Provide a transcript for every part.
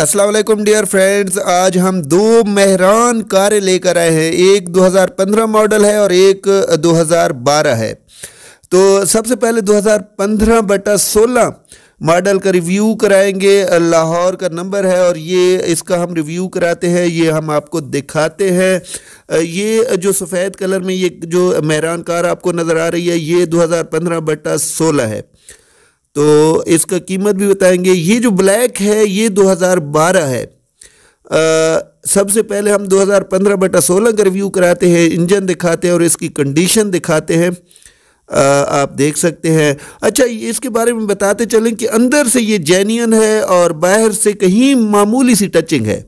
Aslam dear friends आज हम दो महरान कारें लेकर आए हैं एक 2015 मॉडल है और एक 2012 है तो सबसे पहले 2015 बटा 16 मॉडल का रिव्यू कराएंगे लाहौर का नंबर है और ये इसका हम रिव्यू कराते हैं ये हम आपको दिखाते हैं ये जो सफ़ेद कलर में ये जो महरान कार आपको नज़र आ रही है ये 2015 बटा 16 है तो इसका कीमत भी बताएंगे ये जो ब्लैक है ये 2012 है सबसे पहले हम 2015 बटा सोलह का रिव्यू कराते हैं इंजन दिखाते हैं और इसकी कंडीशन दिखाते हैं आ, आप देख सकते हैं अच्छा इसके बारे में बताते चलें कि अंदर से ये जेनियन है और बाहर से कहीं मामूली सी टचिंग है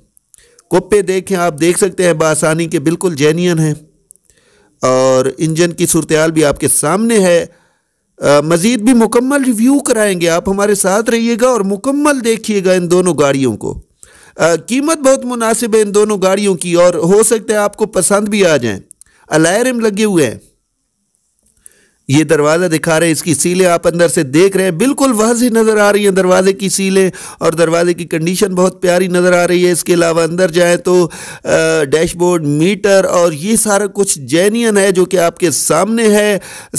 कोप्पे देखें आप देख सकते हैं बासानी के बिल्कुल जेनियन है और इंजन की सूरत भी आपके सामने है मजीद भी मुकम्मल रिव्यू कराएंगे आप हमारे साथ रहिएगा और मुकम्मल देखिएगा इन दोनों गाड़ियों को कीमत बहुत मुनासिब है इन दोनों गाड़ियों की और हो सकता है आपको पसंद भी आ जाए अलायरम लगे हुए हैं ये दरवाज़ा दिखा रहे हैं इसकी सीलें आप अंदर से देख रहे हैं बिल्कुल वाज नज़र आ रही हैं दरवाजे की सीलें और दरवाजे की कंडीशन बहुत प्यारी नज़र आ रही है इसके अलावा अंदर जाए तो डैशबोर्ड मीटर और ये सारा कुछ जैनियन है जो कि आपके सामने है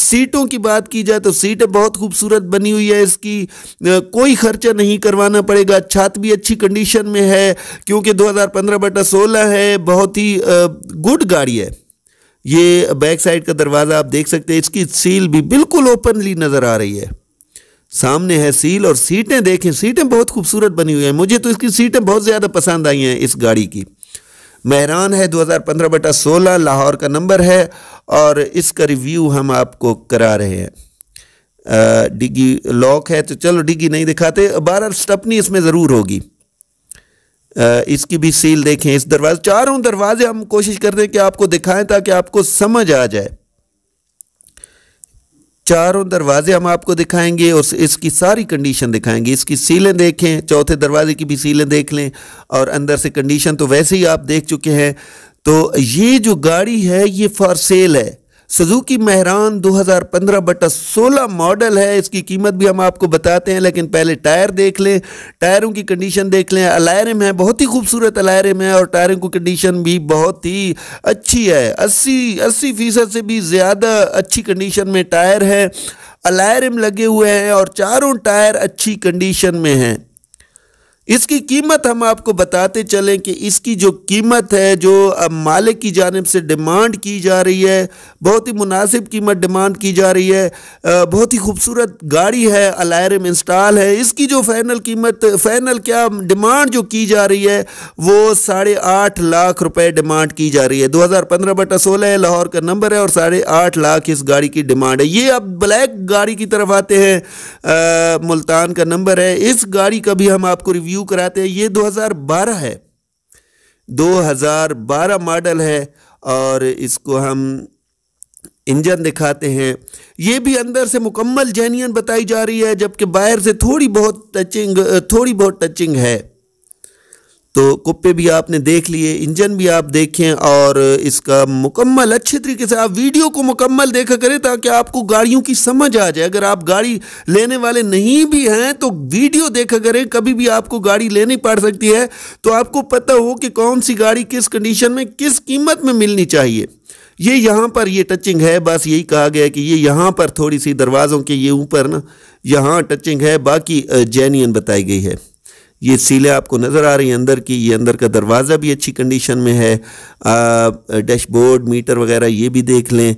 सीटों की बात की जाए तो सीटें बहुत खूबसूरत बनी हुई है इसकी कोई खर्चा नहीं करवाना पड़ेगा छात भी अच्छी कंडीशन में है क्योंकि 2015 बटा सोलह है बहुत ही गुड गाड़ी है ये बैक साइड का दरवाज़ा आप देख सकते हैं इसकी सील भी बिल्कुल ओपनली नज़र आ रही है सामने है सील और सीटें देखें सीटें बहुत खूबसूरत बनी हुई हैं मुझे तो इसकी सीटें बहुत ज़्यादा पसंद आई हैं इस गाड़ी की महरान है 2015 बटा 16 लाहौर का नंबर है और इसका रिव्यू हम आपको करा रहे हैं डिगी लॉक है तो चलो डिगी नहीं दिखाते बारह स्टपनी इसमें ज़रूर होगी इसकी भी सील देखें इस दरवाजे चारों दरवाजे हम कोशिश कर रहे हैं कि आपको दिखाएं ताकि आपको समझ आ जाए चारों दरवाजे हम आपको दिखाएंगे और इसकी सारी कंडीशन दिखाएंगे इसकी सीलें देखें चौथे दरवाजे की भी सीलें देख लें और अंदर से कंडीशन तो वैसे ही आप देख चुके हैं तो ये जो गाड़ी है ये फॉर सेल है सुजुकी महरान 2015 बटा 16 मॉडल है इसकी कीमत भी हम आपको बताते हैं लेकिन पहले टायर देख लें टायरों की कंडीशन देख लें अलायरम है बहुत ही खूबसूरत अलायरम है और टायरों की कंडीशन भी बहुत ही अच्छी है अस्सी अस्सी फ़ीसद से भी ज़्यादा अच्छी कंडीशन में टायर है अलायरम लगे हुए हैं और चारों टायर अच्छी कंडीशन में हैं इसकी कीमत हम आपको बताते चलें कि इसकी जो कीमत है जो मालिक की जानब से डिमांड की जा रही है बहुत ही मुनासिब कीमत डिमांड की जा रही है बहुत ही खूबसूरत गाड़ी है अलायरम इंस्टॉल है इसकी जो फाइनल कीमत फाइनल क्या डिमांड जो की जा रही है वो साढ़े आठ लाख रुपए डिमांड की जा रही है दो हज़ार पंद्रह बटा सोलह लाहौर का नंबर है और साढ़े आठ लाख इस गाड़ी की डिमांड है ये अब ब्लैक गाड़ी की तरफ आते हैं मुल्तान का नंबर है इस गाड़ी का भी हम आपको रिव्यू क्यों कराते हैं ये 2012 है 2012 मॉडल है और इसको हम इंजन दिखाते हैं ये भी अंदर से मुकम्मल जेन्यन बताई जा रही है जबकि बाहर से थोड़ी बहुत टचिंग थोड़ी बहुत टचिंग है तो कुप्पे भी आपने देख लिए इंजन भी आप देखें और इसका मुकम्मल अच्छे तरीके से आप वीडियो को मुकम्मल देखा करें ताकि आपको गाड़ियों की समझ आ जाए अगर आप गाड़ी लेने वाले नहीं भी हैं तो वीडियो देखा करें कभी भी आपको गाड़ी लेनी पड़ सकती है तो आपको पता हो कि कौन सी गाड़ी किस कंडीशन में किस कीमत में मिलनी चाहिए ये यहाँ पर ये टचिंग है बस यही कहा गया कि ये यहाँ पर थोड़ी सी दरवाज़ों के ये ऊपर ना यहाँ टचिंग है बाकी जैनियन बताई गई है ये सीलें आपको नज़र आ रही हैं अंदर की ये अंदर का दरवाज़ा भी अच्छी कंडीशन में है डैशबोर्ड मीटर वगैरह ये भी देख लें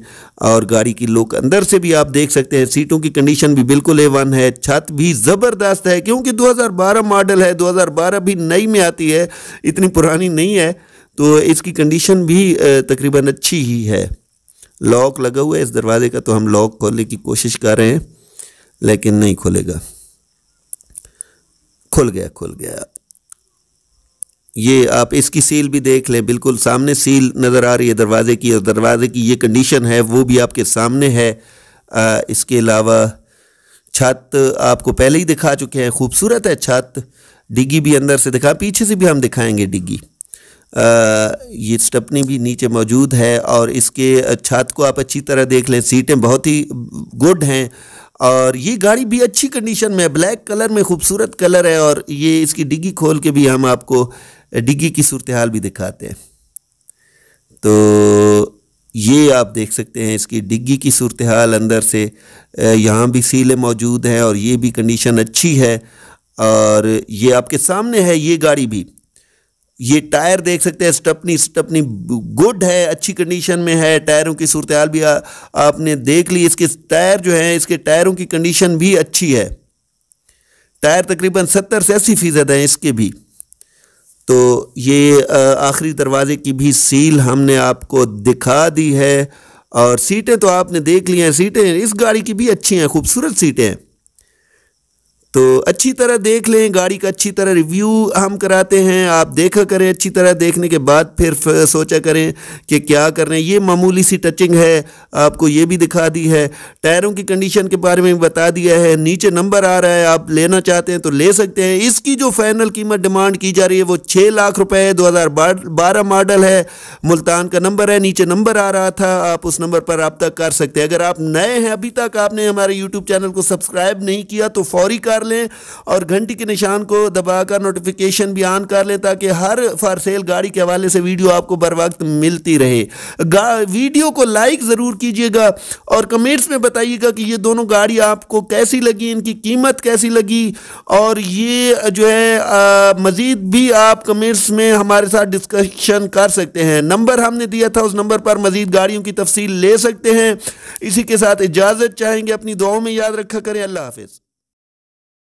और गाड़ी की लुक अंदर से भी आप देख सकते हैं सीटों की कंडीशन भी बिल्कुल ए वन है छत भी ज़बरदस्त है क्योंकि 2012 मॉडल है 2012 भी नई में आती है इतनी पुरानी नहीं है तो इसकी कंडीशन भी तकरीबन अच्छी ही है लॉक लगा हुआ है इस दरवाज़े का तो हम लॉक खोलने की कोशिश कर रहे हैं लेकिन नहीं खुलेगा खुल गया खुल गया ये आप इसकी सील भी देख लें बिल्कुल सामने सील नज़र आ रही है दरवाज़े की और दरवाज़े की ये कंडीशन है वो भी आपके सामने है आ, इसके अलावा छत आपको पहले ही दिखा चुके हैं खूबसूरत है छत डिग्गी भी अंदर से दिखा पीछे से भी हम दिखाएंगे डिग्गी ये स्टपनी भी नीचे मौजूद है और इसके छत को आप अच्छी तरह देख लें सीटें बहुत ही गुड हैं और ये गाड़ी भी अच्छी कंडीशन में है ब्लैक कलर में खूबसूरत कलर है और ये इसकी डिग्गी खोल के भी हम आपको डिग्गी की सूरत हाल भी दिखाते हैं तो ये आप देख सकते हैं इसकी डिग्गी की सूरत हाल अंदर से यहाँ भी सीलें मौजूद हैं और ये भी कंडीशन अच्छी है और ये आपके सामने है ये गाड़ी भी ये टायर देख सकते हैं स्टपनी स्टपनी गुड है अच्छी कंडीशन में है टायरों की सूरत भी आ, आपने देख ली इसके टायर जो है इसके टायरों की कंडीशन भी अच्छी है टायर तकरीबन सत्तर से अस्सी फ़ीसद है इसके भी तो ये आखिरी दरवाजे की भी सील हमने आपको दिखा दी है और सीटें तो आपने देख ली हैं सीटें इस गाड़ी की भी अच्छी हैं खूबसूरत सीटें हैं तो अच्छी तरह देख लें गाड़ी का अच्छी तरह रिव्यू हम कराते हैं आप देखा करें अच्छी तरह देखने के बाद फिर सोचा करें कि क्या कर रहे हैं ये मामूली सी टचिंग है आपको ये भी दिखा दी है टायरों की कंडीशन के बारे में बता दिया है नीचे नंबर आ रहा है आप लेना चाहते हैं तो ले सकते हैं इसकी जो फाइनल कीमत डिमांड की जा रही है वो छः लाख रुपये दो हज़ार मॉडल है मुल्तान का नंबर है नीचे नंबर आ रहा था आप उस नंबर पर रबता कर सकते हैं अगर आप नए हैं अभी तक आपने हमारे यूट्यूब चैनल को सब्सक्राइब नहीं किया तो फौरी कार कर लें और घंटी के निशान को दबाकर नोटिफिकेशन भी ऑन कर लें ताकि हर फॉर सेल गाड़ी के हवाले से वीडियो आपको बर वक्त मिलती रहे वीडियो को लाइक ज़रूर कीजिएगा और कमेंट्स में बताइएगा कि ये दोनों गाड़ी आपको कैसी लगी इनकी कीमत कैसी लगी और ये जो है मज़ीद भी आप कमेंट्स में हमारे साथ डिस्कशन कर सकते हैं नंबर हमने दिया था उस नंबर पर मज़ीद गाड़ियों की तफसील ले सकते हैं इसी के साथ इजाज़त चाहेंगे अपनी दुआओं में याद रखा करें अल्लाह हाफिज़